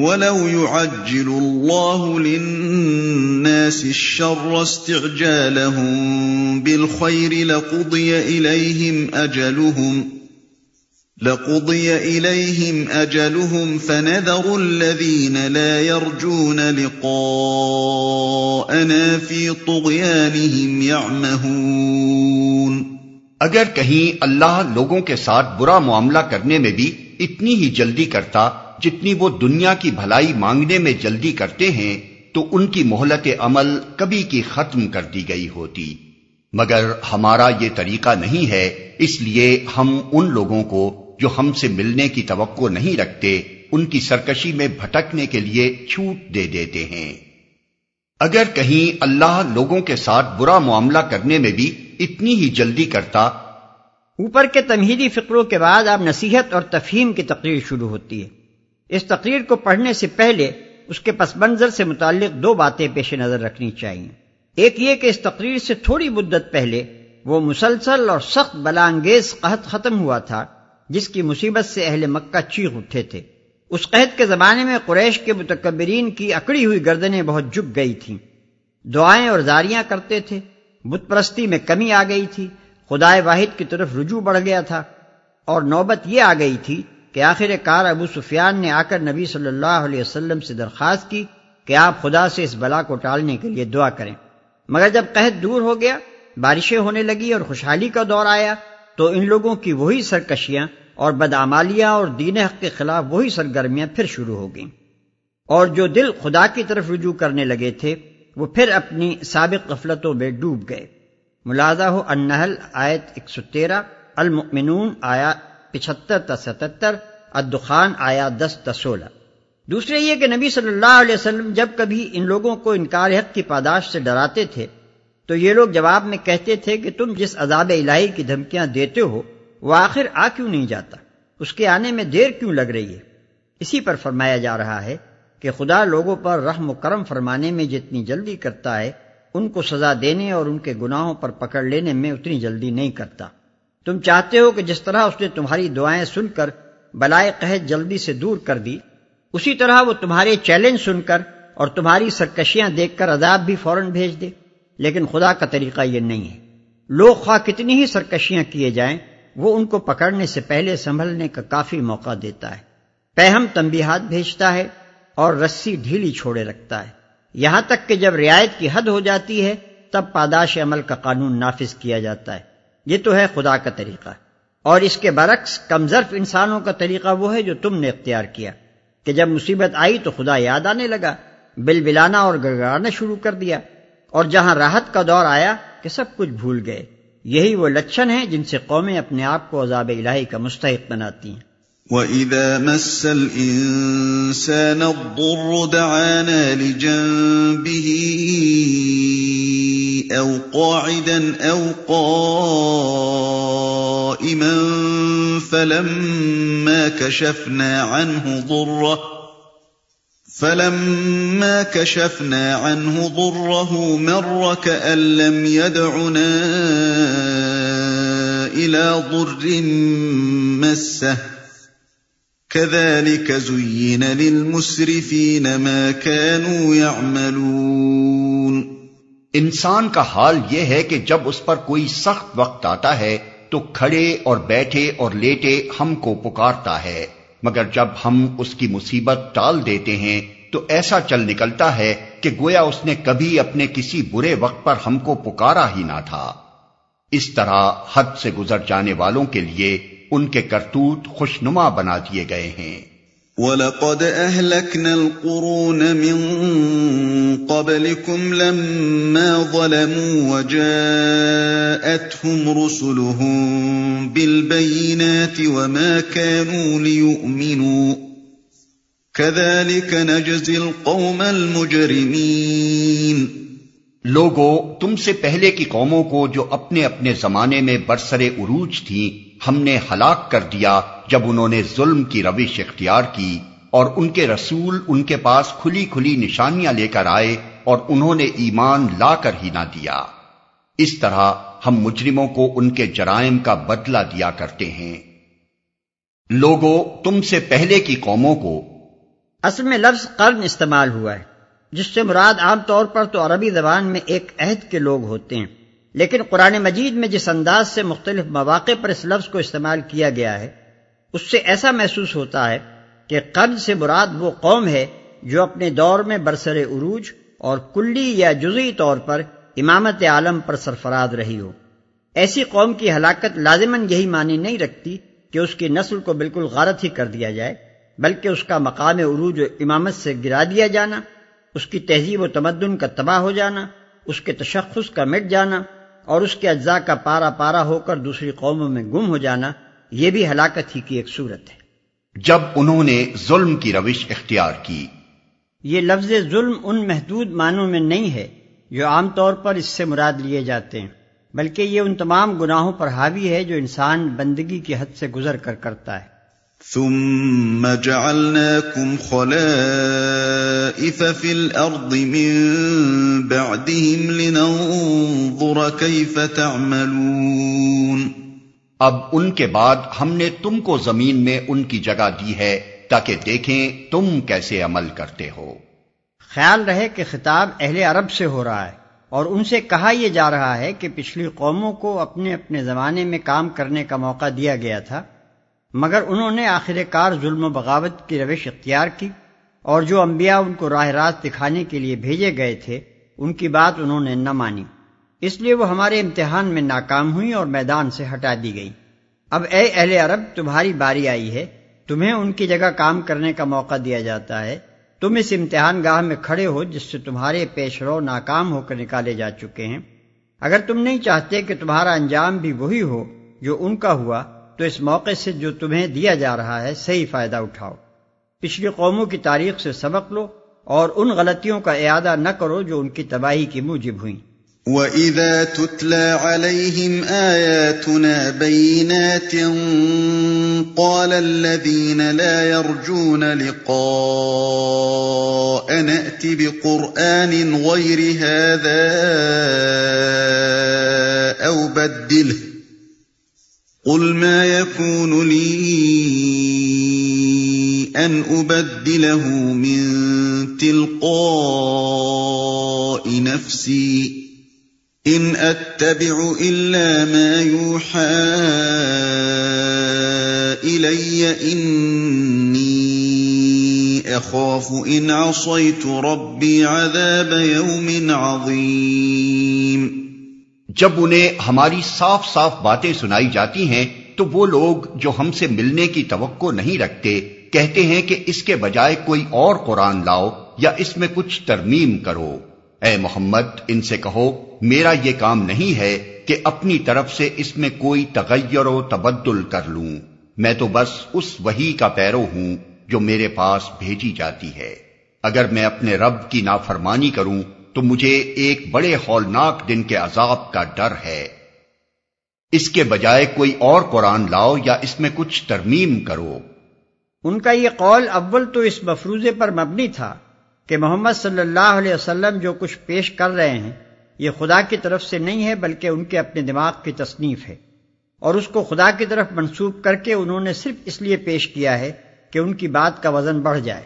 ولو يعجل الله للناس الشر استعجالهم بالخير لقضي إليهم أجلهم لقضي إليهم أجلهم فنذر الذين لا يرجون لقاءنا في طغيانهم يعمهون اگر کہیں اللہ لوگوں کے ساتھ برا معاملہ کرنے میں بھی اتنی ہی جلدی کرتا جتنی وہ دنیا کی بھلائی مانگنے میں جلدی کرتے ہیں تو ان کی مہلت عمل کبھی کی ختم کر دی گئی ہوتی مگر ہمارا یہ طریقہ نہیں ہے اس لیے ہم ان لوگوں کو جو ہم سے ملنے کی توقع نہیں رکھتے ان کی سرکشی میں بھٹکنے کے لیے چھوٹ دے دیتے ہیں اگر کہیں اللہ لوگوں کے ساتھ برا معاملہ کرنے میں بھی اتنی ہی جلدی کرتا اوپر کے تمہیدی فکروں کے بعد اب نصیحت اور تفہیم کی تقریر شروع ہوتی ہے اس تقریر کو پڑھنے سے پہلے اس کے پس منظر سے متعلق دو باتیں پیش نظر رکھنی چاہیے ایک یہ کہ اس تقریر سے تھوڑی مدت پہلے وہ مسلسل اور سخت بلانگیز قحط ختم ہوا تھا جس کی مصیبت سے اہل مکہ چیخ اٹھے تھے اس قحط کے زمانے میں قریش کے متکبرین کی اکڑی ہوئی گردنیں بہت جھک گئی تھیں دعائیں اور زاریاں کرتے تھے بت پرستی میں کمی آ گئی تھی خدائے واحد کی طرف رجوع بڑھ گیا تھا اور نوبت یہ آ گئی تھی کہ آخر کار ابو سفیان نے آ کر نبی صلی اللہ علیہ وسلم سے درخواست کی کہ آپ خدا سے اس بلا کو ٹالنے کے لیے دعا کریں مگر جب قحط دور ہو گیا بارشیں ہونے لگی اور خوشحالی کا دور آیا تو ان لوگوں کی وہی سرکشیاں اور بدعمالیاں اور دین حق کے خلاف وہی سرگرمیاں پھر شروع ہو گئیں اور جو دل خدا کی طرف رجوع کرنے لگے تھے وہ پھر اپنی سابق غفلتوں میں ڈوب گئے ملازہ ہو النحل آیت 113 المؤمنون آیا پچہتر تا ستہتر الدخان آیا دس تا سولہ دوسرے یہ کہ نبی صلی اللہ علیہ وسلم جب کبھی ان لوگوں کو انکار حق کی پاداش سے ڈراتے تھے تو یہ لوگ جواب میں کہتے تھے کہ تم جس عذاب الہی کی دھمکیاں دیتے ہو وہ آخر آ کیوں نہیں جاتا اس کے آنے میں دیر کیوں لگ رہی ہے اسی پر فرمایا جا رہا ہے کہ خدا لوگوں پر رحم و کرم فرمانے میں جتنی جلدی کرتا ہے ان کو سزا دینے اور ان کے گناہوں پر پکڑ لینے میں اتنی جلدی نہیں کرتا تم چاہتے ہو کہ جس طرح اس نے تمہاری دعائیں سن کر بلائے قہد جلدی سے دور کر دی اسی طرح وہ تمہارے چیلنج سن کر اور تمہاری سرکشیاں دیکھ کر عذاب بھی فوراً بھیج دے لیکن خدا کا طریقہ یہ نہیں ہے لوگ خواہ کتنی ہی سرکشیاں کیے جائیں وہ ان کو پکڑنے سے پہلے سنبھلنے کا کافی موقع دیتا ہے پہم تنبیہات بھیجتا ہے اور رسی ڈھیلی چھوڑے رکھتا ہے یہاں تک کہ جب رعایت کی حد ہو جاتی ہے تب پاداش عمل کا قانون نافذ کیا جاتا ہے یہ تو ہے خدا کا طریقہ اور اس کے برعکس کمزرف انسانوں کا طریقہ وہ ہے جو تم نے اختیار کیا کہ جب مصیبت آئی تو خدا یاد آنے لگا بل بلانا اور گڑگڑانا شروع کر دیا اور جہاں راحت کا دور آیا کہ سب کچھ بھول گئے یہی وہ لچھن ہیں جن سے قومیں اپنے آپ کو عذاب الہی کا مستحق بناتی ہیں وَإِذَا مَسَّ الْإِنسَانَ الضُّرُّ دَعَانَا أَوْ قَاعِدًا أَوْ قَائِمًا فَلَمَّا كَشَفْنَا عَنْهُ ضُرَّهُ فَلَمَّا كَشَفْنَا عَنْهُ ضُرَّهُ مَرَّ كَأَن لَّمْ يَدْعُنَا إِلَىٰ ضُرٍّ مَّسَّهُ ۚ كَذَٰلِكَ زُيِّنَ لِلْمُسْرِفِينَ مَا كَانُوا يَعْمَلُونَ انسان کا حال یہ ہے کہ جب اس پر کوئی سخت وقت آتا ہے تو کھڑے اور بیٹھے اور لیٹے ہم کو پکارتا ہے مگر جب ہم اس کی مصیبت ٹال دیتے ہیں تو ایسا چل نکلتا ہے کہ گویا اس نے کبھی اپنے کسی برے وقت پر ہم کو پکارا ہی نہ تھا اس طرح حد سے گزر جانے والوں کے لیے ان کے کرتوت خوشنما بنا دیے گئے ہیں وَلَقَدْ أَهْلَكْنَا الْقُرُونَ مِن قَبْلِكُمْ لَمَّا ظَلَمُوا وَجَاءَتْهُمْ رُسُلُهُم بِالْبَيِّنَاتِ وَمَا كَانُوا لِيُؤْمِنُوا كَذَلِكَ نَجْزِي الْقَوْمَ الْمُجْرِمِينَ لوگو تم سے پہلے کی قوموں کو جو اپنے اپنے زمانے میں برسر عروج تھیں ہم نے ہلاک کر دیا جب انہوں نے ظلم کی روش اختیار کی اور ان کے رسول ان کے پاس کھلی کھلی نشانیاں لے کر آئے اور انہوں نے ایمان لا کر ہی نہ دیا اس طرح ہم مجرموں کو ان کے جرائم کا بدلہ دیا کرتے ہیں لوگوں تم سے پہلے کی قوموں کو اصل میں لفظ قرن استعمال ہوا ہے جس سے مراد عام طور پر تو عربی زبان میں ایک عہد کے لوگ ہوتے ہیں لیکن قرآن مجید میں جس انداز سے مختلف مواقع پر اس لفظ کو استعمال کیا گیا ہے اس سے ایسا محسوس ہوتا ہے کہ قرض سے مراد وہ قوم ہے جو اپنے دور میں برسر عروج اور کلی یا جزئی طور پر امامت عالم پر سرفراز رہی ہو ایسی قوم کی ہلاکت لازماً یہی معنی نہیں رکھتی کہ اس کی نسل کو بالکل غارت ہی کر دیا جائے بلکہ اس کا مقام عروج و امامت سے گرا دیا جانا اس کی تہذیب و تمدن کا تباہ ہو جانا اس کے تشخص کا مٹ جانا اور اس کے اجزاء کا پارا پارا ہو کر دوسری قوموں میں گم ہو جانا یہ بھی ہلاکت ہی کی ایک صورت ہے جب انہوں نے ظلم کی روش اختیار کی یہ لفظ ظلم ان محدود معنوں میں نہیں ہے جو عام طور پر اس سے مراد لیے جاتے ہیں بلکہ یہ ان تمام گناہوں پر حاوی ہے جو انسان بندگی کی حد سے گزر کر کرتا ہے ثم جعلناكم خلائف في من بعدهم لننظر كيف تعملون اب ان کے بعد ہم نے تم کو زمین میں ان کی جگہ دی ہے تاکہ دیکھیں تم کیسے عمل کرتے ہو خیال رہے کہ خطاب اہل عرب سے ہو رہا ہے اور ان سے کہا یہ جا رہا ہے کہ پچھلی قوموں کو اپنے اپنے زمانے میں کام کرنے کا موقع دیا گیا تھا مگر انہوں نے آخر کار ظلم و بغاوت کی روش اختیار کی اور جو انبیاء ان کو راہ راست دکھانے کے لیے بھیجے گئے تھے ان کی بات انہوں نے نہ مانی اس لیے وہ ہمارے امتحان میں ناکام ہوئی اور میدان سے ہٹا دی گئی اب اے اہل عرب تمہاری باری آئی ہے تمہیں ان کی جگہ کام کرنے کا موقع دیا جاتا ہے تم اس امتحان گاہ میں کھڑے ہو جس سے تمہارے پیش رو ناکام ہو کر نکالے جا چکے ہیں اگر تم نہیں چاہتے کہ تمہارا انجام بھی وہی ہو جو ان کا ہوا تو اس موقع سے جو تمہیں دیا جا رہا ہے صحیح فائدہ اٹھاؤ پچھلی قوموں کی تاریخ سے سبق لو اور ان غلطیوں کا اعادہ نہ کرو جو ان کی تباہی کی موجب ہوئیں وَإِذَا تُتْلَى عَلَيْهِمْ آيَاتُنَا بَيِّنَاتٍ قَالَ الَّذِينَ لَا يَرْجُونَ لِقَاءَ أَتِ بِقُرْآنٍ غَيْرِ هَذَا أَوْ بَدِّلْهُ قل ما يكون لي أن أبدله من تلقاء نفسي إن أتبع إلا ما يوحى إلي إني أخاف إن عصيت ربي عذاب يوم عظيم جب انہیں ہماری صاف صاف باتیں سنائی جاتی ہیں تو وہ لوگ جو ہم سے ملنے کی توقع نہیں رکھتے کہتے ہیں کہ اس کے بجائے کوئی اور قرآن لاؤ یا اس میں کچھ ترمیم کرو اے محمد ان سے کہو میرا یہ کام نہیں ہے کہ اپنی طرف سے اس میں کوئی تغیر و تبدل کر لوں میں تو بس اس وہی کا پیرو ہوں جو میرے پاس بھیجی جاتی ہے اگر میں اپنے رب کی نافرمانی کروں تو مجھے ایک بڑے ہولناک دن کے عذاب کا ڈر ہے اس کے بجائے کوئی اور قرآن لاؤ یا اس میں کچھ ترمیم کرو ان کا یہ قول اول تو اس مفروضے پر مبنی تھا کہ محمد صلی اللہ علیہ وسلم جو کچھ پیش کر رہے ہیں یہ خدا کی طرف سے نہیں ہے بلکہ ان کے اپنے دماغ کی تصنیف ہے اور اس کو خدا کی طرف منسوب کر کے انہوں نے صرف اس لیے پیش کیا ہے کہ ان کی بات کا وزن بڑھ جائے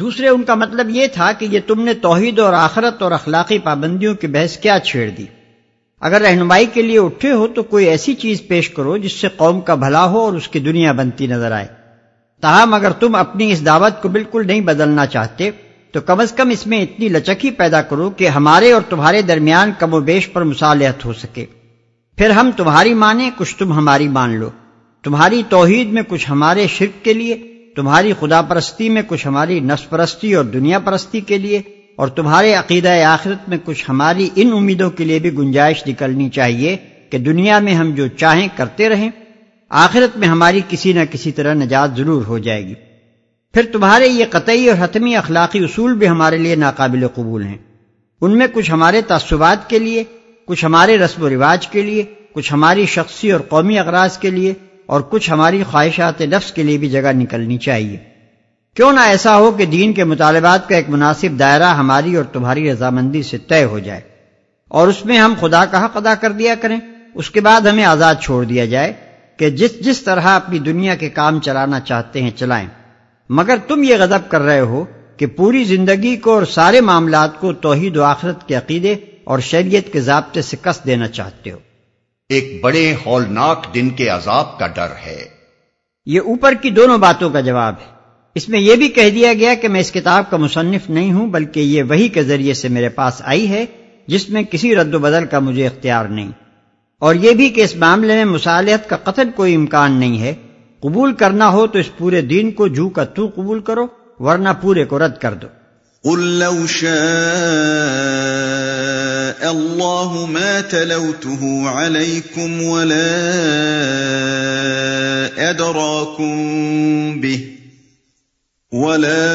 دوسرے ان کا مطلب یہ تھا کہ یہ تم نے توحید اور آخرت اور اخلاقی پابندیوں کی بحث کیا چھیڑ دی اگر رہنمائی کے لیے اٹھے ہو تو کوئی ایسی چیز پیش کرو جس سے قوم کا بھلا ہو اور اس کی دنیا بنتی نظر آئے تاہم اگر تم اپنی اس دعوت کو بالکل نہیں بدلنا چاہتے تو کم از کم اس میں اتنی لچکی پیدا کرو کہ ہمارے اور تمہارے درمیان کم و بیش پر مصالحت ہو سکے پھر ہم تمہاری مانیں کچھ تم ہماری مان لو تمہاری توحید میں کچھ ہمارے شرک کے لیے تمہاری خدا پرستی میں کچھ ہماری نس پرستی اور دنیا پرستی کے لیے اور تمہارے عقیدہ آخرت میں کچھ ہماری ان امیدوں کے لیے بھی گنجائش نکلنی چاہیے کہ دنیا میں ہم جو چاہیں کرتے رہیں آخرت میں ہماری کسی نہ کسی طرح نجات ضرور ہو جائے گی پھر تمہارے یہ قطعی اور حتمی اخلاقی اصول بھی ہمارے لیے ناقابل قبول ہیں ان میں کچھ ہمارے تعصبات کے لیے کچھ ہمارے رسم و رواج کے لیے کچھ ہماری شخصی اور قومی اغراض کے لیے اور کچھ ہماری خواہشات نفس کے لیے بھی جگہ نکلنی چاہیے کیوں نہ ایسا ہو کہ دین کے مطالبات کا ایک مناسب دائرہ ہماری اور تمہاری رضامندی سے طے ہو جائے اور اس میں ہم خدا کا حق ادا کر دیا کریں اس کے بعد ہمیں آزاد چھوڑ دیا جائے کہ جس جس طرح اپنی دنیا کے کام چلانا چاہتے ہیں چلائیں مگر تم یہ غضب کر رہے ہو کہ پوری زندگی کو اور سارے معاملات کو توحید و آخرت کے عقیدے اور شریعت کے ضابطے سے کس دینا چاہتے ہو ایک بڑے ہولناک دن کے عذاب کا ڈر ہے یہ اوپر کی دونوں باتوں کا جواب ہے اس میں یہ بھی کہہ دیا گیا کہ میں اس کتاب کا مصنف نہیں ہوں بلکہ یہ وہی کے ذریعے سے میرے پاس آئی ہے جس میں کسی رد و بدل کا مجھے اختیار نہیں اور یہ بھی کہ اس معاملے میں مصالحت کا قتل کوئی امکان نہیں ہے قبول کرنا ہو تو اس پورے دین کو جو کا تو قبول کرو ورنہ پورے کو رد کر دو قُل لَّوْ شَاءَ اللَّهُ مَا تَلَوْتُهُ عَلَيْكُمْ وَلَا أَدْرَاكُم بِهِ وَلَا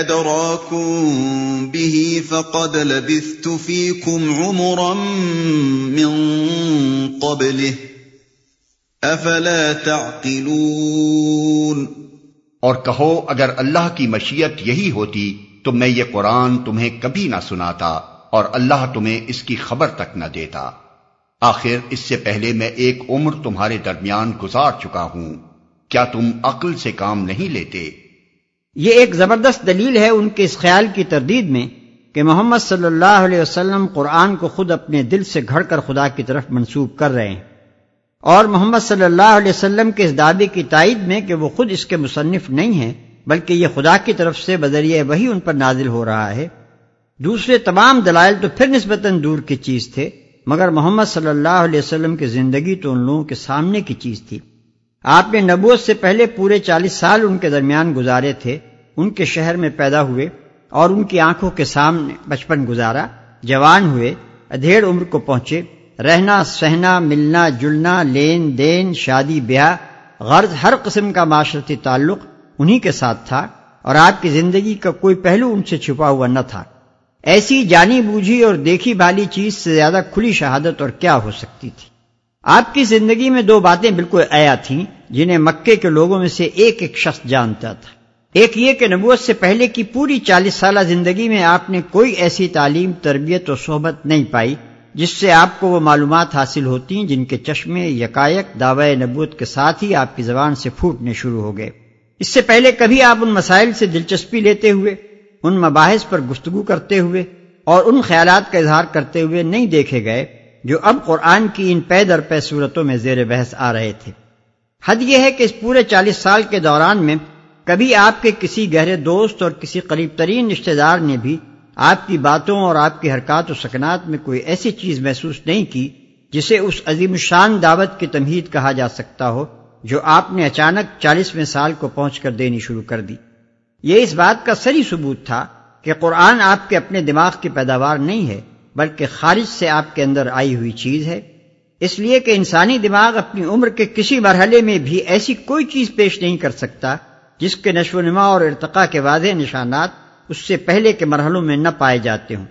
أَدْرَاكُم بِهِ فَقَدْ لَبِثْتُ فِيكُمْ عُمُرًا مِّن قَبْلِهِ أَفَلَا تَعْقِلُونَ اور کہو اگر اللہ کی مشیت یہی ہوتی تو میں یہ قرآن تمہیں کبھی نہ سناتا اور اللہ تمہیں اس کی خبر تک نہ دیتا آخر اس سے پہلے میں ایک عمر تمہارے درمیان گزار چکا ہوں کیا تم عقل سے کام نہیں لیتے یہ ایک زبردست دلیل ہے ان کے اس خیال کی تردید میں کہ محمد صلی اللہ علیہ وسلم قرآن کو خود اپنے دل سے گھڑ کر خدا کی طرف منسوب کر رہے ہیں اور محمد صلی اللہ علیہ وسلم کے اس دعوے کی تائید میں کہ وہ خود اس کے مصنف نہیں ہیں بلکہ یہ خدا کی طرف سے بذریعہ وہی ان پر نازل ہو رہا ہے دوسرے تمام دلائل تو پھر نسبتاً دور کی چیز تھے مگر محمد صلی اللہ علیہ وسلم کی زندگی تو ان لوگوں کے سامنے کی چیز تھی آپ نے نبوت سے پہلے پورے چالیس سال ان کے درمیان گزارے تھے ان کے شہر میں پیدا ہوئے اور ان کی آنکھوں کے سامنے بچپن گزارا جوان ہوئے ادھیڑ عمر کو پہنچے رہنا سہنا ملنا جلنا لین دین شادی بیاہ غرض ہر قسم کا معاشرتی تعلق انہی کے ساتھ تھا اور آپ کی زندگی کا کوئی پہلو ان سے چھپا ہوا نہ تھا ایسی جانی بوجھی اور دیکھی بھالی چیز سے زیادہ کھلی شہادت اور کیا ہو سکتی تھی آپ کی زندگی میں دو باتیں بالکل آیا تھیں جنہیں مکے کے لوگوں میں سے ایک ایک شخص جانتا تھا ایک یہ کہ نبوت سے پہلے کی پوری چالیس سالہ زندگی میں آپ نے کوئی ایسی تعلیم تربیت اور صحبت نہیں پائی جس سے آپ کو وہ معلومات حاصل ہوتی جن کے چشمے دعوی نبوت کے ساتھ ہی آپ کی زبان سے پھوٹنے شروع ہو گئے اس سے پہلے کبھی آپ ان مسائل سے دلچسپی لیتے ہوئے ان مباحث پر گفتگو کرتے ہوئے اور ان خیالات کا اظہار کرتے ہوئے نہیں دیکھے گئے جو اب قرآن کی ان پے در پے صورتوں میں زیر بحث آ رہے تھے حد یہ ہے کہ اس پورے چالیس سال کے دوران میں کبھی آپ کے کسی گہرے دوست اور کسی قریب ترین رشتے دار نے بھی آپ کی باتوں اور آپ کی حرکات و سکنات میں کوئی ایسی چیز محسوس نہیں کی جسے اس عظیم شان دعوت کی تمہید کہا جا سکتا ہو جو آپ نے اچانک چالیسویں سال کو پہنچ کر دینی شروع کر دی یہ اس بات کا سری ثبوت تھا کہ قرآن آپ کے اپنے دماغ کی پیداوار نہیں ہے بلکہ خارج سے آپ کے اندر آئی ہوئی چیز ہے اس لیے کہ انسانی دماغ اپنی عمر کے کسی مرحلے میں بھی ایسی کوئی چیز پیش نہیں کر سکتا جس کے نشو و نما اور ارتقا کے واضح نشانات اس سے پہلے کے مرحلوں میں نہ پائے جاتے ہوں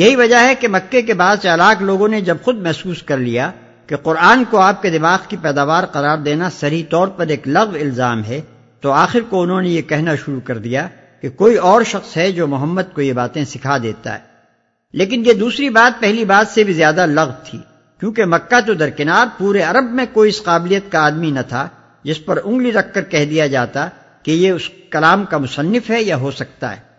یہی وجہ ہے کہ مکے کے بعد چالاک لوگوں نے جب خود محسوس کر لیا کہ قرآن کو آپ کے دماغ کی پیداوار قرار دینا صحیح طور پر ایک لغ الزام ہے تو آخر کو انہوں نے یہ کہنا شروع کر دیا کہ کوئی اور شخص ہے جو محمد کو یہ باتیں سکھا دیتا ہے لیکن یہ دوسری بات پہلی بات سے بھی زیادہ لغ تھی کیونکہ مکہ تو درکنار پورے عرب میں کوئی اس قابلیت کا آدمی نہ تھا جس پر انگلی رکھ کر کہہ دیا جاتا کہ یہ اس کلام کا مصنف ہے یا ہو سکتا ہے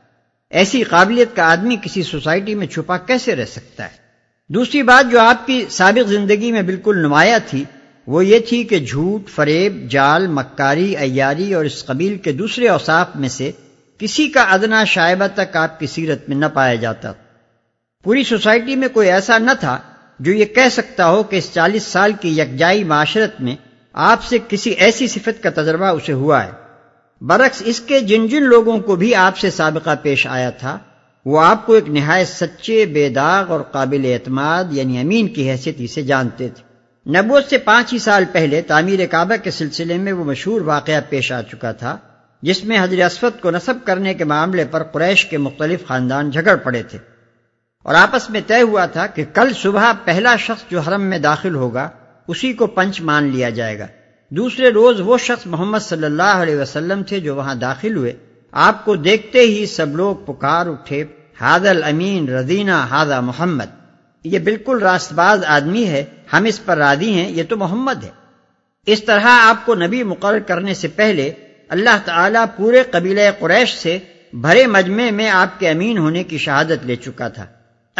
ایسی قابلیت کا آدمی کسی سوسائٹی میں چھپا کیسے رہ سکتا ہے دوسری بات جو آپ کی سابق زندگی میں بالکل نمایاں تھی وہ یہ تھی کہ جھوٹ فریب جال مکاری ایاری اور اس قبیل کے دوسرے اوساف میں سے کسی کا ادنا شائبہ تک آپ کی سیرت میں نہ پایا جاتا پوری سوسائٹی میں کوئی ایسا نہ تھا جو یہ کہہ سکتا ہو کہ اس چالیس سال کی یکجائی معاشرت میں آپ سے کسی ایسی صفت کا تجربہ اسے ہوا ہے برعکس اس کے جن جن لوگوں کو بھی آپ سے سابقہ پیش آیا تھا وہ آپ کو ایک نہایت سچے بے داغ اور قابل اعتماد یعنی امین کی حیثیت سے جانتے تھے نبوت سے پانچ ہی سال پہلے تعمیر کعبہ کے سلسلے میں وہ مشہور واقعہ پیش آ چکا تھا جس میں حضرت کو نصب کرنے کے معاملے پر قریش کے مختلف خاندان جھگڑ پڑے تھے اور آپس میں طے ہوا تھا کہ کل صبح پہلا شخص جو حرم میں داخل ہوگا اسی کو پنچ مان لیا جائے گا دوسرے روز وہ شخص محمد صلی اللہ علیہ وسلم تھے جو وہاں داخل ہوئے آپ کو دیکھتے ہی سب لوگ پکار اٹھے ہاد الامین ردینہ ہادہ محمد یہ بالکل راست باز آدمی ہے ہم اس پر رادی ہیں یہ تو محمد ہے اس طرح آپ کو نبی مقرر کرنے سے پہلے اللہ تعالیٰ پورے قبیلہ قریش سے بھرے مجمع میں آپ کے امین ہونے کی شہادت لے چکا تھا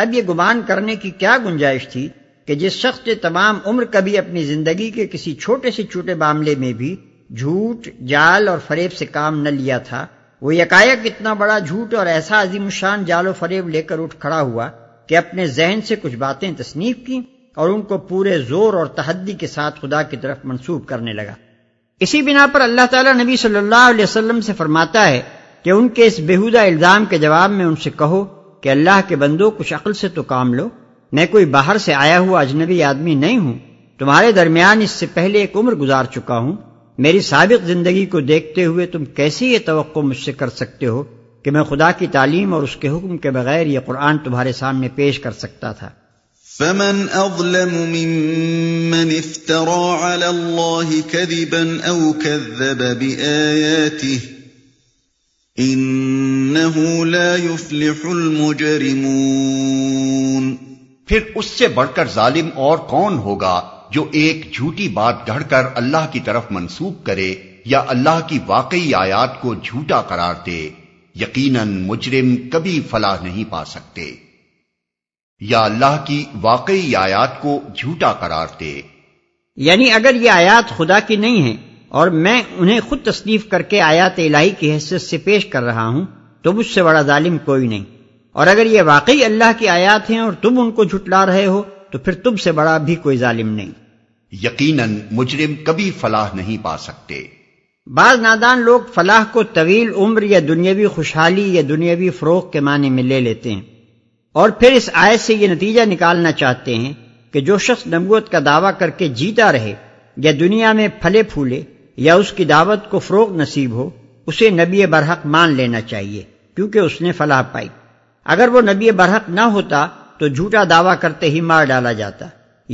اب یہ گمان کرنے کی کیا گنجائش تھی کہ جس شخص نے تمام عمر کبھی اپنی زندگی کے کسی چھوٹے سے چھوٹے معاملے میں بھی جھوٹ جال اور فریب سے کام نہ لیا تھا وہ یکایق اتنا بڑا جھوٹ اور ایسا عظیم شان جال و فریب لے کر اٹھ کھڑا ہوا کہ اپنے ذہن سے کچھ باتیں تصنیف کی اور ان کو پورے زور اور تحدی کے ساتھ خدا کی طرف منسوب کرنے لگا اسی بنا پر اللہ تعالیٰ نبی صلی اللہ علیہ وسلم سے فرماتا ہے کہ ان کے اس بےحدہ الزام کے جواب میں ان سے کہو کہ اللہ کے بندو کچھ عقل سے تو کام لو میں کوئی باہر سے آیا ہوا اجنبی آدمی نہیں ہوں تمہارے درمیان اس سے پہلے ایک عمر گزار چکا ہوں میری سابق زندگی کو دیکھتے ہوئے تم کیسی یہ توقع مجھ سے کر سکتے ہو کہ میں خدا کی تعلیم اور اس کے حکم کے بغیر یہ قرآن تمہارے سامنے پیش کر سکتا تھا فمن اظلم علی او لا يفلح المجرمون پھر اس سے بڑھ کر ظالم اور کون ہوگا جو ایک جھوٹی بات گھڑ کر اللہ کی طرف منسوخ کرے یا اللہ کی واقعی آیات کو جھوٹا قرار دے یقیناً مجرم کبھی فلاح نہیں پا سکتے یا اللہ کی واقعی آیات کو جھوٹا قرار دے یعنی اگر یہ آیات خدا کی نہیں ہیں اور میں انہیں خود تصنیف کر کے آیات الہی کی حیثیت سے پیش کر رہا ہوں تو مجھ سے بڑا ظالم کوئی نہیں اور اگر یہ واقعی اللہ کی آیات ہیں اور تم ان کو جھٹلا رہے ہو تو پھر تم سے بڑا بھی کوئی ظالم نہیں یقیناً مجرم کبھی فلاح نہیں پا سکتے بعض نادان لوگ فلاح کو طویل عمر یا دنیاوی خوشحالی یا دنیاوی فروغ کے معنی میں لے لیتے ہیں اور پھر اس آیت سے یہ نتیجہ نکالنا چاہتے ہیں کہ جو شخص نبوت کا دعویٰ کر کے جیتا رہے یا دنیا میں پھلے پھولے یا اس کی دعوت کو فروغ نصیب ہو اسے نبی برحق مان لینا چاہیے کیونکہ اس نے فلاح پائی اگر وہ نبی برحق نہ ہوتا تو جھوٹا دعویٰ کرتے ہی مار ڈالا جاتا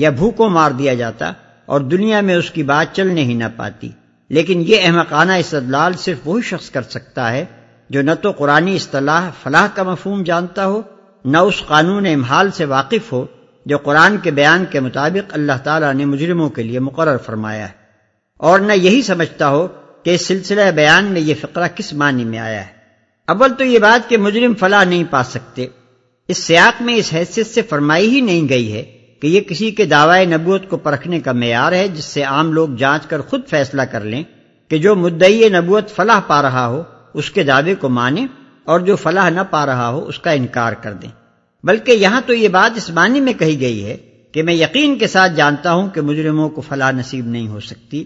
یا بھوکو مار دیا جاتا اور دنیا میں اس کی بات چلنے ہی نہ پاتی لیکن یہ احمقانہ استدلال صرف وہی شخص کر سکتا ہے جو نہ تو قرآن اصطلاح فلاح کا مفہوم جانتا ہو نہ اس قانون امحال سے واقف ہو جو قرآن کے بیان کے مطابق اللہ تعالیٰ نے مجرموں کے لیے مقرر فرمایا ہے اور نہ یہی سمجھتا ہو کہ اس سلسلہ بیان میں یہ فقرہ کس معنی میں آیا ہے اول تو یہ بات کہ مجرم فلاح نہیں پا سکتے اس سیاق میں اس حیثیت سے فرمائی ہی نہیں گئی ہے کہ یہ کسی کے دعوی نبوت کو پرکھنے کا معیار ہے جس سے عام لوگ جانچ کر خود فیصلہ کر لیں کہ جو مدعی نبوت فلاح پا رہا ہو اس کے دعوے کو مانیں اور جو فلاح نہ پا رہا ہو اس کا انکار کر دیں بلکہ یہاں تو یہ بات اس معنی میں کہی گئی ہے کہ میں یقین کے ساتھ جانتا ہوں کہ مجرموں کو فلاح نصیب نہیں ہو سکتی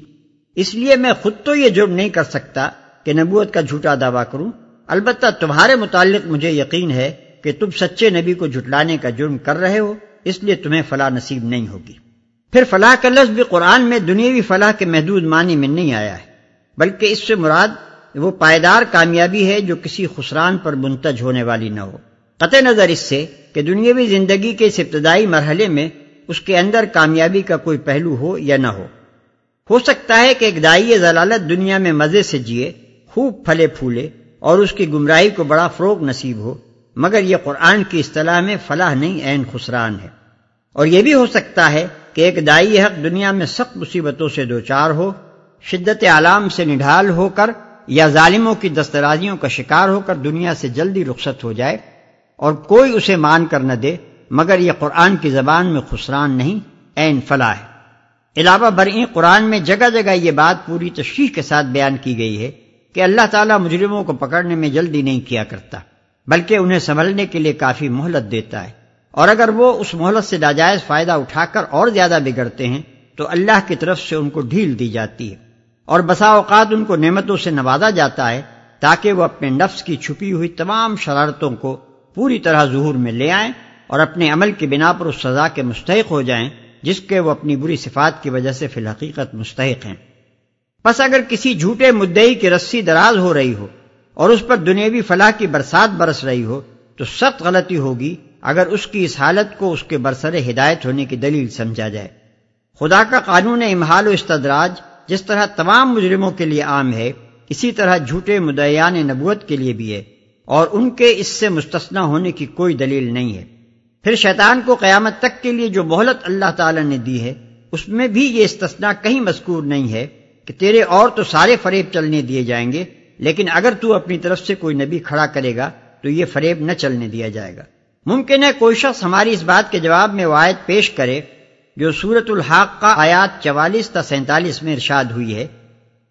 اس لیے میں خود تو یہ جرم نہیں کر سکتا کہ نبوت کا جھوٹا دعویٰ کروں البتہ تمہارے متعلق مجھے یقین ہے کہ تم سچے نبی کو جھٹلانے کا جرم کر رہے ہو اس لیے تمہیں فلاح نصیب نہیں ہوگی پھر فلاح کا لفظ بھی قرآن میں دنیاوی فلاح کے محدود معنی میں نہیں آیا ہے بلکہ اس سے مراد وہ پائیدار کامیابی ہے جو کسی خسران پر منتج ہونے والی نہ ہو قطع نظر اس سے کہ دنیاوی زندگی کے اس ابتدائی مرحلے میں اس کے اندر کامیابی کا کوئی پہلو ہو یا نہ ہو ہو سکتا ہے کہ ایک دائی ضلالت دنیا میں مزے سے جیے خوب پھلے پھولے اور اس کی گمراہی کو بڑا فروغ نصیب ہو مگر یہ قرآن کی اصطلاح میں فلاح نہیں عین خسران ہے اور یہ بھی ہو سکتا ہے کہ ایک دائی حق دنیا میں سخت مصیبتوں سے دوچار ہو شدت عالام سے نڈھال ہو کر یا ظالموں کی دسترازیوں کا شکار ہو کر دنیا سے جلدی رخصت ہو جائے اور کوئی اسے مان کر نہ دے مگر یہ قرآن کی زبان میں خسران نہیں عین فلاح ہے علاوہ برعی قرآن میں جگہ جگہ یہ بات پوری تشریح کے ساتھ بیان کی گئی ہے کہ اللہ تعالیٰ مجرموں کو پکڑنے میں جلدی نہیں کیا کرتا بلکہ انہیں سنبھلنے کے لیے کافی مہلت دیتا ہے اور اگر وہ اس مہلت سے ناجائز فائدہ اٹھا کر اور زیادہ بگڑتے ہیں تو اللہ کی طرف سے ان کو ڈھیل دی جاتی ہے اور بسا اوقات ان کو نعمتوں سے نوازا جاتا ہے تاکہ وہ اپنے نفس کی چھپی ہوئی تمام شرارتوں کو پوری طرح ظہور میں لے آئیں اور اپنے عمل کی بنا پر اس سزا کے مستحق ہو جائیں جس کے وہ اپنی بری صفات کی وجہ سے فی الحقیقت مستحق ہیں پس اگر کسی جھوٹے مدعی کی رسی دراز ہو رہی ہو اور اس پر دنیاوی فلاح کی برسات برس رہی ہو تو سخت غلطی ہوگی اگر اس کی اس حالت کو اس کے برسر ہدایت ہونے کی دلیل سمجھا جائے خدا کا قانون امحال و استدراج جس طرح تمام مجرموں کے لیے عام ہے اسی طرح جھوٹے مدعیان نبوت کے لیے بھی ہے اور ان کے اس سے مستثنا ہونے کی کوئی دلیل نہیں ہے پھر شیطان کو قیامت تک کے لیے جو مہلت اللہ تعالی نے دی ہے اس میں بھی یہ استثنا کہیں مذکور نہیں ہے کہ تیرے اور تو سارے فریب چلنے دیے جائیں گے لیکن اگر تو اپنی طرف سے کوئی نبی کھڑا کرے گا تو یہ فریب نہ چلنے دیا جائے گا ممکن ہے کوئی شخص ہماری اس بات کے جواب میں وعد پیش کرے جو سورت الحاق کا آیات چوالیس تا سینتالیس میں ارشاد ہوئی ہے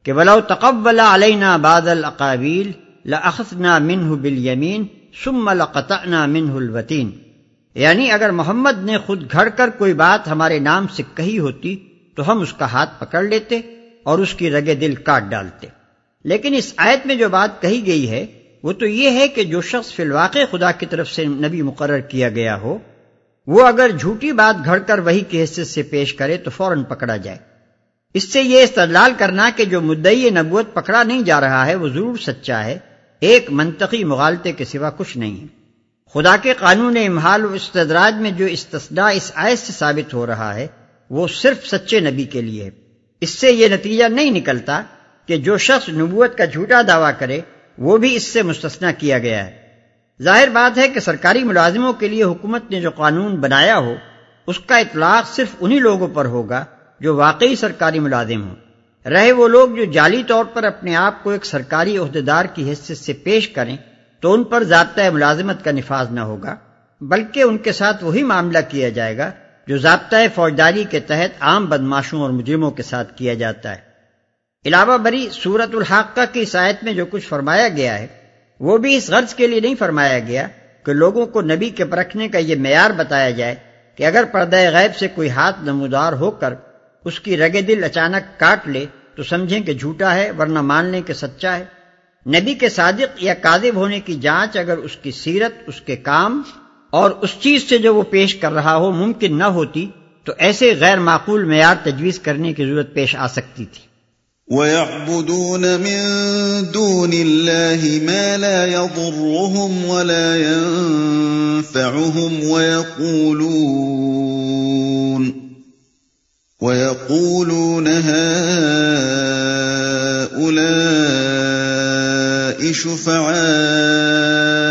کہ ولو تقبل علینا نا بادیل لخنا منہ بل یمین سم القط منہ الوطین یعنی اگر محمد نے خود گھڑ کر کوئی بات ہمارے نام سے کہی ہوتی تو ہم اس کا ہاتھ پکڑ لیتے اور اس کی رگے دل کاٹ ڈالتے لیکن اس آیت میں جو بات کہی گئی ہے وہ تو یہ ہے کہ جو شخص فی الواقع خدا کی طرف سے نبی مقرر کیا گیا ہو وہ اگر جھوٹی بات گھڑ کر وہی کی حیثیت سے پیش کرے تو فوراً پکڑا جائے اس سے یہ استدلال کرنا کہ جو مدعی نبوت پکڑا نہیں جا رہا ہے وہ ضرور سچا ہے ایک منطقی مغالطے کے سوا کچھ نہیں ہے خدا کے قانون امحال و استدراج میں جو استثناء اس آیت سے ثابت ہو رہا ہے وہ صرف سچے نبی کے لیے ہے اس سے یہ نتیجہ نہیں نکلتا کہ جو شخص نبوت کا جھوٹا دعویٰ کرے وہ بھی اس سے مستثنا کیا گیا ہے ظاہر بات ہے کہ سرکاری ملازموں کے لیے حکومت نے جو قانون بنایا ہو اس کا اطلاق صرف انہی لوگوں پر ہوگا جو واقعی سرکاری ملازم ہوں رہے وہ لوگ جو جعلی طور پر اپنے آپ کو ایک سرکاری عہدیدار کی حیثیت سے پیش کریں تو ان پر ضابطۂ ملازمت کا نفاذ نہ ہوگا بلکہ ان کے ساتھ وہی معاملہ کیا جائے گا جو ضابطۂ فوجداری کے تحت عام بدماشوں اور مجرموں کے ساتھ کیا جاتا ہے علاوہ بری صورت الحقہ کی سائت میں جو کچھ فرمایا گیا ہے وہ بھی اس غرض کے لیے نہیں فرمایا گیا کہ لوگوں کو نبی کے پرکھنے کا یہ معیار بتایا جائے کہ اگر پردہ غیب سے کوئی ہاتھ نمودار ہو کر اس کی رگ دل اچانک کاٹ لے تو سمجھیں کہ جھوٹا ہے ورنہ مان لیں کہ سچا ہے نبی کے صادق یا کازب ہونے کی جانچ اگر اس کی سیرت اس کے کام اور اس چیز سے جو وہ پیش کر رہا ہو ممکن نہ ہوتی تو ایسے غیر معقول معیار تجویز کرنے کی ضرورت پیش آ سکتی تھی وَيَعْبُدُونَ مِن دُونِ اللَّهِ مَا لَا وہ اقبو دون وَيَقُولُونَ روحم ویشو شُفَعَاءُ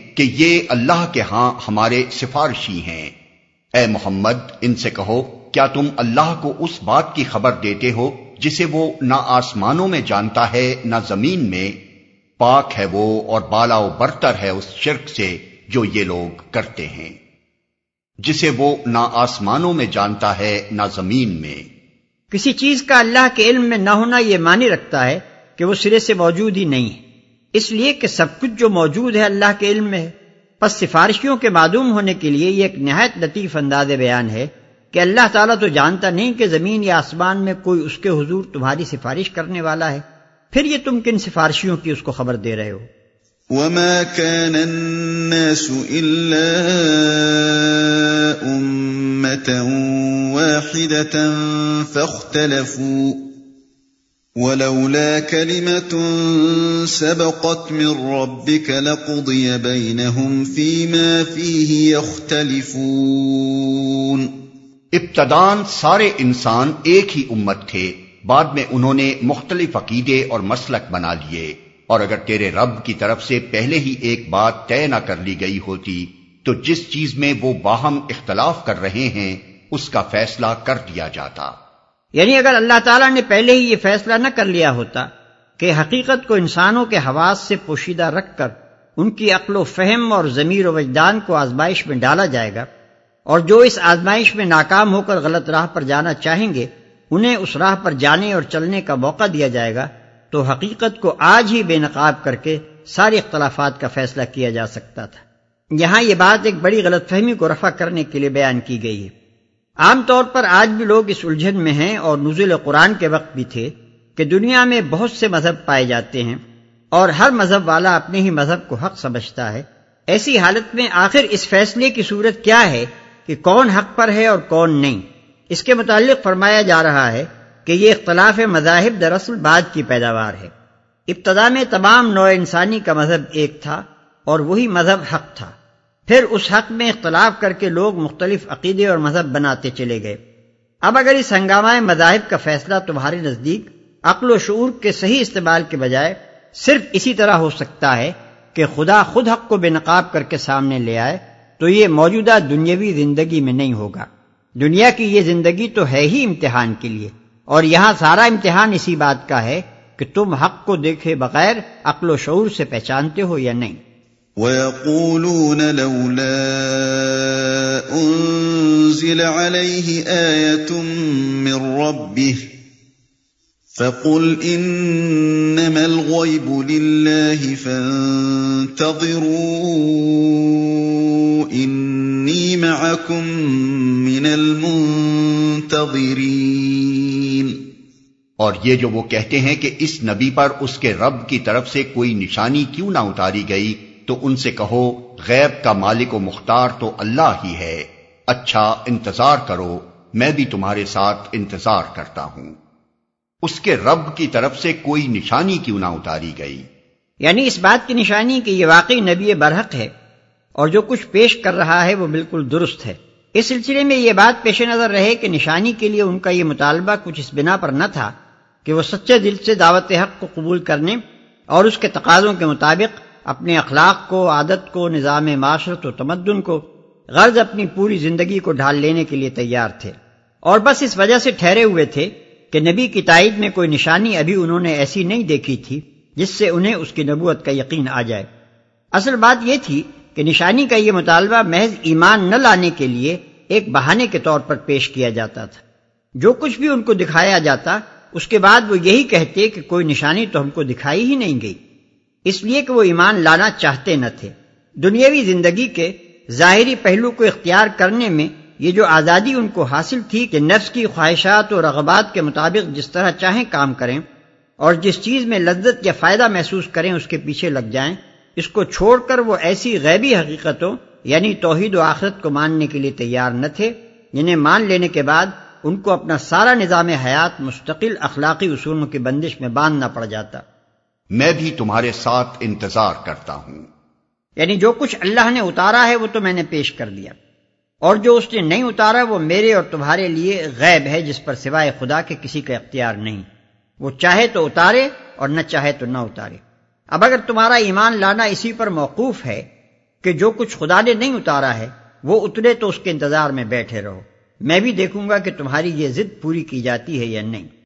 کہ یہ اللہ کے ہاں ہمارے سفارشی ہیں اے محمد ان سے کہو کیا تم اللہ کو اس بات کی خبر دیتے ہو جسے وہ نہ آسمانوں میں جانتا ہے نہ زمین میں پاک ہے وہ اور بالا و برتر ہے اس شرک سے جو یہ لوگ کرتے ہیں جسے وہ نہ آسمانوں میں جانتا ہے نہ زمین میں کسی چیز کا اللہ کے علم میں نہ ہونا یہ معنی رکھتا ہے کہ وہ سرے سے موجود ہی نہیں ہے اس لیے کہ سب کچھ جو موجود ہے اللہ کے علم میں ہے پس سفارشیوں کے معدوم ہونے کے لیے یہ ایک نہایت لطیف انداز بیان ہے کہ اللہ تعالیٰ تو جانتا نہیں کہ زمین یا آسمان میں کوئی اس کے حضور تمہاری سفارش کرنے والا ہے پھر یہ تم کن سفارشیوں کی اس کو خبر دے رہے ہو وما كان الناس إلا أمة واحدة فاختلفوا ولولا كلمة سبقت من ربك لقضي بينهم فيما فيه يختلفون ابتدان سارے انسان ایک ہی امت تھے بعد میں انہوں نے مختلف عقیدے اور مسلک بنا لیے اور اگر تیرے رب کی طرف سے پہلے ہی ایک بات طے نہ کر لی گئی ہوتی تو جس چیز میں وہ باہم اختلاف کر رہے ہیں اس کا فیصلہ کر دیا جاتا یعنی اگر اللہ تعالیٰ نے پہلے ہی یہ فیصلہ نہ کر لیا ہوتا کہ حقیقت کو انسانوں کے حواس سے پوشیدہ رکھ کر ان کی عقل و فہم اور ضمیر و وجدان کو آزمائش میں ڈالا جائے گا اور جو اس آزمائش میں ناکام ہو کر غلط راہ پر جانا چاہیں گے انہیں اس راہ پر جانے اور چلنے کا موقع دیا جائے گا تو حقیقت کو آج ہی بے نقاب کر کے سارے اختلافات کا فیصلہ کیا جا سکتا تھا یہاں یہ بات ایک بڑی غلط فہمی کو رفع کرنے کے لیے بیان کی گئی ہے عام طور پر آج بھی لوگ اس الجھن میں ہیں اور نزول قرآن کے وقت بھی تھے کہ دنیا میں بہت سے مذہب پائے جاتے ہیں اور ہر مذہب والا اپنے ہی مذہب کو حق سمجھتا ہے ایسی حالت میں آخر اس فیصلے کی صورت کیا ہے کہ کون حق پر ہے اور کون نہیں اس کے متعلق فرمایا جا رہا ہے کہ یہ اختلاف مذاہب دراصل بعد کی پیداوار ہے ابتدا میں تمام نو انسانی کا مذہب ایک تھا اور وہی مذہب حق تھا پھر اس حق میں اختلاف کر کے لوگ مختلف عقیدے اور مذہب بناتے چلے گئے اب اگر اس ہنگامہ مذاہب کا فیصلہ تمہارے نزدیک عقل و شعور کے صحیح استعمال کے بجائے صرف اسی طرح ہو سکتا ہے کہ خدا خود حق کو بے نقاب کر کے سامنے لے آئے تو یہ موجودہ دنیاوی زندگی میں نہیں ہوگا دنیا کی یہ زندگی تو ہے ہی امتحان کے لیے اور یہاں سارا امتحان اسی بات کا ہے کہ تم حق کو دیکھے بغیر عقل و شعور سے پہچانتے ہو یا نہیں ويقولون لولا أنزل عليه آية من ربه فقل إنما الغيب لله فانتظروا إني معكم من المنتظرين یہ جو وہ کہتے ہیں کہ اس نبی پر اس کے رب کی طرف سے کوئی نشانی کیوں نہ اتاری گئی تو ان سے کہو غیب کا مالک و مختار تو اللہ ہی ہے اچھا انتظار کرو میں بھی تمہارے ساتھ انتظار کرتا ہوں اس کے رب کی طرف سے کوئی نشانی کیوں نہ اتاری گئی یعنی اس بات کی نشانی کہ یہ واقعی نبی برحق ہے اور جو کچھ پیش کر رہا ہے وہ بالکل درست ہے اس سلسلے میں یہ بات پیش نظر رہے کہ نشانی کے لیے ان کا یہ مطالبہ کچھ اس بنا پر نہ تھا کہ وہ سچے دل سے دعوت حق کو قبول کرنے اور اس کے تقاضوں کے مطابق اپنے اخلاق کو عادت کو نظام معاشرت و تمدن کو غرض اپنی پوری زندگی کو ڈھال لینے کے لیے تیار تھے اور بس اس وجہ سے ٹھہرے ہوئے تھے کہ نبی کی تائید میں کوئی نشانی ابھی انہوں نے ایسی نہیں دیکھی تھی جس سے انہیں اس کی نبوت کا یقین آ جائے اصل بات یہ تھی کہ نشانی کا یہ مطالبہ محض ایمان نہ لانے کے لیے ایک بہانے کے طور پر پیش کیا جاتا تھا جو کچھ بھی ان کو دکھایا جاتا اس کے بعد وہ یہی کہتے کہ کوئی نشانی تو ہم کو دکھائی ہی نہیں گئی اس لیے کہ وہ ایمان لانا چاہتے نہ تھے دنیاوی زندگی کے ظاہری پہلو کو اختیار کرنے میں یہ جو آزادی ان کو حاصل تھی کہ نفس کی خواہشات اور رغبات کے مطابق جس طرح چاہیں کام کریں اور جس چیز میں لذت یا فائدہ محسوس کریں اس کے پیچھے لگ جائیں اس کو چھوڑ کر وہ ایسی غیبی حقیقتوں یعنی توحید و آخرت کو ماننے کے لیے تیار نہ تھے جنہیں یعنی مان لینے کے بعد ان کو اپنا سارا نظام حیات مستقل اخلاقی اصولوں کی بندش میں باندھنا پڑ جاتا میں بھی تمہارے ساتھ انتظار کرتا ہوں یعنی جو کچھ اللہ نے اتارا ہے وہ تو میں نے پیش کر دیا اور جو اس نے نہیں اتارا وہ میرے اور تمہارے لیے غیب ہے جس پر سوائے خدا کے کسی کا اختیار نہیں وہ چاہے تو اتارے اور نہ چاہے تو نہ اتارے اب اگر تمہارا ایمان لانا اسی پر موقوف ہے کہ جو کچھ خدا نے نہیں اتارا ہے وہ اترے تو اس کے انتظار میں بیٹھے رہو میں بھی دیکھوں گا کہ تمہاری یہ ضد پوری کی جاتی ہے یا نہیں